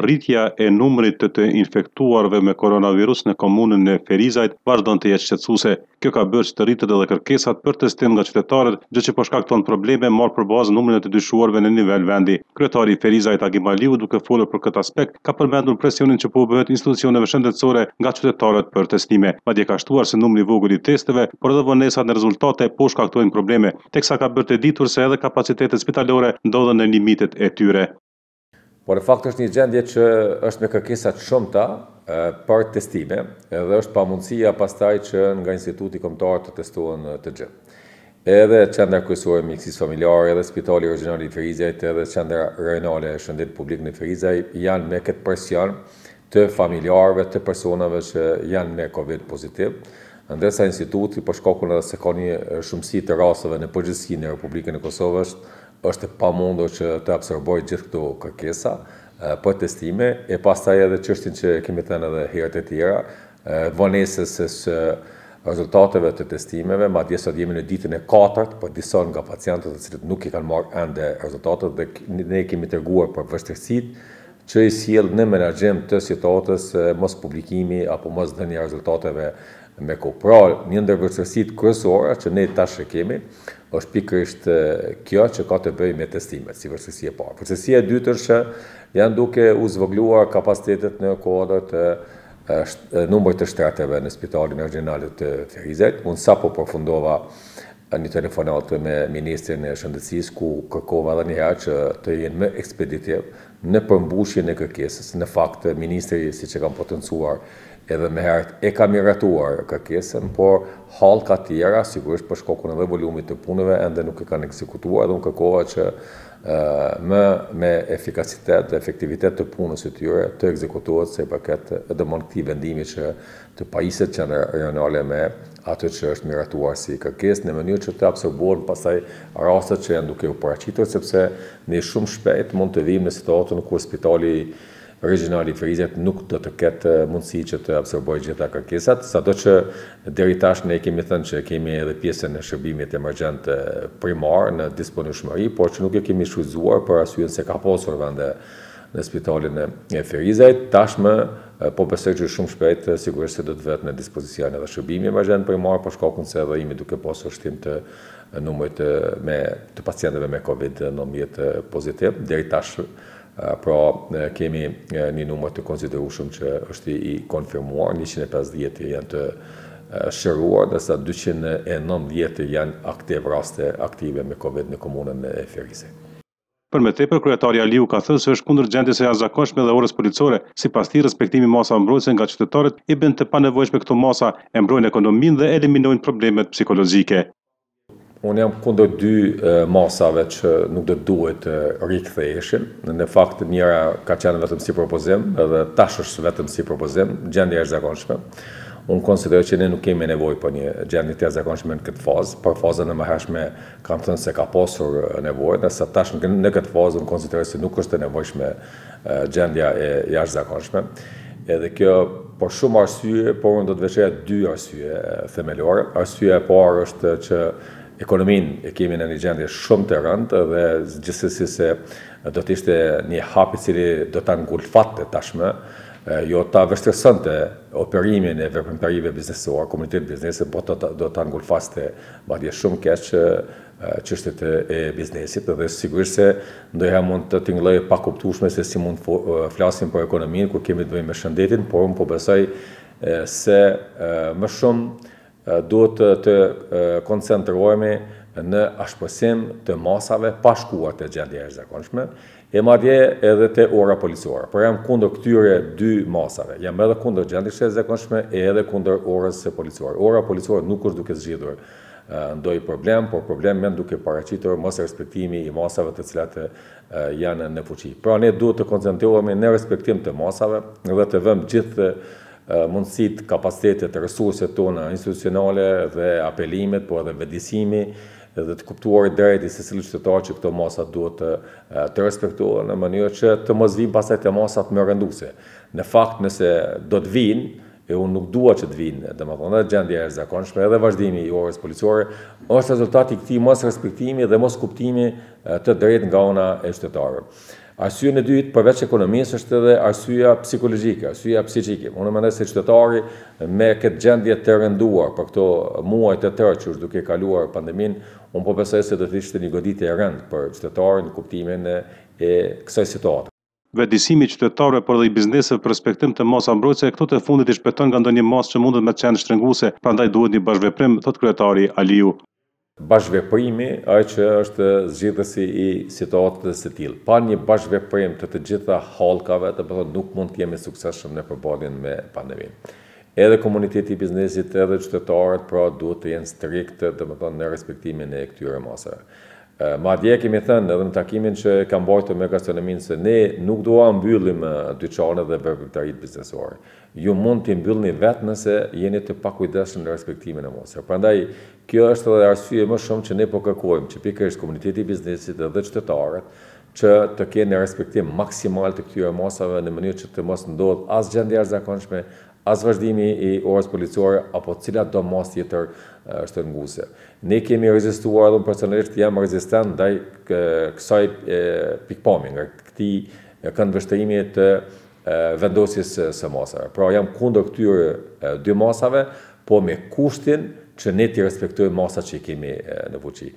rritja e numrit të të infektuarve me koronavirus në komunën e Ferizajt vazhdon të jetë shqetësuese. Kjo ka bërë që të rritet edhe kërkesat për testim nga qytetarët, gjë që po shkakton probleme marrë për bazë numrin e të dyshuarve në nivel vendi. Kryetari i Ferizajt Agim Aliu duke folur për këtë aspekt ka përmendur presionin që po bëhet institucioneve shëndetësore nga qytetarët për testime, madje ka shtuar se numri i vogël i testeve por edhe vonesat në rezultate po shkaktojnë probleme, teksa ka bërë të ditur se edhe kapacitetet spitalore ndodhen në limitet e tyre. Por në fakt është një gjendje që është me kërkesat shumëta për testime edhe është pa mundësia pastaj që nga instituti komtar të testohen të gjithë. Edhe qendra Kërësuar e mjekësisë familjare, edhe spitali regjional i Ferizajt edhe qendra rajonale e shëndetit publik në Ferizaj janë me këtë presion të familjarëve, të personave që janë me Covid pozitiv. Ndërsa instituti për po edhe se ka një shumësi të rasteve në përgjithësi në Republikën e Kosovës, është pa mundo që të absorboj gjithë këto kërkesa, po testime, e pas taj edhe qështin që kemi të edhe herët e tjera, vonesës së rezultateve të testimeve, ma dje sot jemi në ditën e 4, për dison nga pacientët të cilët nuk i kanë marrë ende rezultatet dhe ne kemi të reguar për vështërësit, që i siel në menagjim të situatës mos publikimi apo mos dhenja rezultateve me ko. Pra, një ndër vështërësit kërësora që ne tash e kemi, është pikërisht kjo që ka të bëjë me testimet, si vërsësi e parë. Vërsësi e dytër që janë duke u zvogluar kapacitetet në kodër të numër të shtrateve në Spitalin Regionalit të Ferizet. Unë sa po përfundova një telefonatë me Ministrin e Shëndësis, ku kërkova dhe njëherë që të jenë më ekspeditiv në përmbushje në kërkesës. Në fakt, ministri, si që kam potencuar edhe me herët, e kam miratuar kërkesën, por halë ka tjera, sigurisht për shkokun edhe volumit të punëve, ende nuk e kanë ekzekutuar, dhe nuk e që më me efikasitet dhe efektivitet të punës të tyre të ekzekutuar se i përket edhe mund këti vendimi që të pajiset që në regionale me atë që është miratuar si kërkesë, në mënyrë që të absorbohen pasaj rastet që janë duke u paracitur, sepse në shumë shpejt mund të dhim në situat natën ku spitali regjionali i Ferizit nuk do të ketë mundësi që të absorbojë gjitha kërkesat, sado që deri tash ne kemi thënë që kemi edhe pjesën e shërbimit emergjent primar në disponueshmëri, por që nuk e kemi shfrytzuar për asyën se ka pasur vende në spitalin e Ferizit, tashmë po besoj që shumë shpejt sigurisht se do të vjet në dispozicion edhe shërbimi emergjent primar, por shkakun se edhe jemi duke pasur shtim të numrit me të pacientëve me Covid-19 pozitiv, deri tash pra kemi një numër të konsiderushëm që është i konfirmuar, 150 janë të shëruar, nësa 290 janë aktiv raste aktive me COVID në komunën e Ferise. Për me tepër, kryetari Aliu ka thënë se është kundër gjendjes së jashtëzakonshme dhe orës policore, sipas ti respektimi masa masave mbrojtëse nga qytetarët i bën të panevojshme këto masa e mbrojnë ekonominë dhe eliminojnë problemet psikologjike. Unë jam kundër dy masave që nuk dhe duhet të rikë dhe eshin, Në fakt, njëra ka qenë vetëm si propozim, edhe tash është vetëm si propozim, gjendje është zakonshme. Unë konsideroj që ne nuk kemi nevoj për një gjendje të zakonshme në këtë fazë, për fazën e më kam thënë se ka posur nevoj, nëse tash në, këtë fazë unë konsideroj që nuk është nevojshme gjendja e jashtë zakonshme. Edhe kjo për shumë arsye, por unë do të veshja dy arsye themelore. Arsye e parë është që ekonomin e kemi në një gjendje shumë të rëndë dhe gjithësësi se do të ishte një hapi cili do të ngulfat të tashmë, jo të avështërësën të operimin e vërpëmperive biznesuar, komunitet biznesit, po të do të ngulfat të madje shumë keqë qështet e biznesit dhe sigurisht se ndoja mund të tingloj pa kuptushme se si mund flasim për ekonomin, ku kemi të bëjmë me shëndetin, por unë po besoj se më shumë duhet të koncentrojme në ashpësim të masave pashkuar të gjendje e zakonshme, e madje edhe të ora policuara. Por jam kundër këtyre dy masave, jam edhe kundër gjendje e zakonshme e edhe kundër orës së policuar. Ora policuara nuk është duke zgjidhur ndoj problem, por problem me duke paracitur mos respektimi i masave të cilat janë në fuqi. Pra ne duhet të koncentrojme në respektim të masave dhe të vëmë gjithë mundësit, kapacitetet, resurset tonë institucionale dhe apelimet, po edhe vedisimi dhe të kuptuar i drejti se si lështetar që këto masat duhet të respektuar në mënyrë që të mëzvim pasaj të masat më rënduse. Në fakt nëse do të vinë, e unë nuk dua që të vinë, dhe më thonë, dhe gjendje e zakonshme, edhe vazhdimi i orës policore, është rezultati këti mos respektimi dhe mos kuptimi të drejt nga ona e qytetarëve. Arsyeja e dytë përveç ekonomisë është edhe arsyeja psikologjike, arsyeja psiqike. Unë mendoj se qytetari me këtë gjendje të rënduar për këto muaj të tërë që është duke kaluar pandemin, unë po besoj se do të ishte një goditje e rëndë për qytetarin në kuptimin e kësaj situatë. Vetësimi qytetarëve por dhe i bizneseve për respektim të masa mbrojtëse këto të fundit i shpeton nga ndonjë masë që mundet me të qenë shtrënguese, prandaj duhet një bashkëveprim, thot kryetari Aliu. Bashkëveprimi ai që është zgjidhësi i situatës së tillë. Pa një bashkëveprim të të gjitha hallkave, do të thotë nuk mund të kemi suksesshëm në përballjen me pandeminë. Edhe komuniteti i biznesit, edhe qytetarët, pra duhet të jenë strikt, në respektimin e këtyre masave. Ma dje kemi thënë edhe në takimin që kam bajtu me gastronominë, se ne nuk doa mbyllim dyqanë dhe vërpëtarit biznesuar. Ju mund të mbyllni vetë nëse jeni të pakujdeshëm në respektimin e mosër. Prandaj, kjo është edhe arsye më shumë që ne po kërkojmë që pikër është komuniteti biznesit dhe qëtëtarët që të kene respektim maksimal të këtyre mosave në mënyrë që të mos ndodhë as gjendjarë zakonshme, as vazhdimi i orës policore, apo cilat do mos tjetër është nguse. Ne kemi rezistuar në personalisht jam rezistent dhe kësaj pikpomin, nga këti vështërimi të vendosjes së masave. Pra jam kundër këtyrë dy masave, po me kushtin që ne ti respektojmë masat që i kemi në vëqi.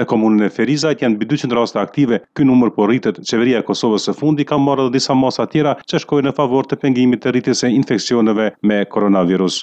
Në komunën e Ferizajt janë bi 200 raste aktive, këj numër po rritët, qeveria Kosovës së fundi ka marrë dhe disa masa tjera që shkojë në favor të pengimit të rritjes e infekcioneve me koronavirus.